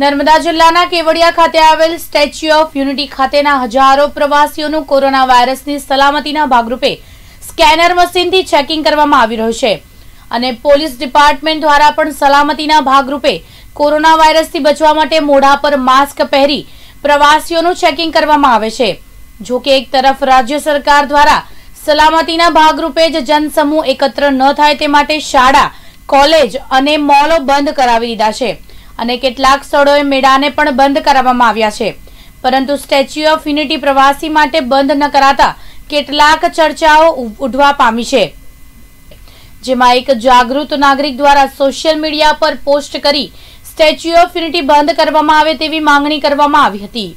નર્મદા જિલ્લાના કેવડિયા ખાતે આવેલ સ્ટેચ્યુ ઓફ યુનિટી ખાતેના હજારો પ્રવાસીઓનું કોરોના વાયરસની સલામતીના ભાગરૂપે સ્કેનર મશીનથી ચેકિંગ કરવામાં આવી રહ્યું છે અને પોલીસ ડિપાર્ટમેન્ટ દ્વારા પણ સલામતીના ભાગરૂપે કોરોના વાયરસથી બચવા માટે મોઢા પર માસ્ક પહેરી પ્રવાસીઓનું ચેકિંગ કરવામાં આવે છે જો કે એક તરફ રાજ્ય સરકાર દ્વારા સલામતીના ભાગરૂપે જ જનસમૂહ એકત્ર ન થાય તે માટે શાળા કોલેજ અને મોલો બંધ કરાવી દીધા છે અને કેટલાક સ્થળોએ મેળાને પણ બંધ કરાવવામાં આવ્યા છે પરંતુ સ્ટેચ્યુ ઓફ યુનિટી પ્રવાસી માટે બંધ ન કરાતા કેટલાક ચર્ચાઓ ઉઠવા પામી છે જેમાં એક જાગૃત નાગરિક દ્વારા સોશિયલ મીડિયા પર પોસ્ટ કરી સ્ટેચ્યુ ઓફ યુનિટી બંધ કરવામાં આવે તેવી માંગણી કરવામાં આવી હતી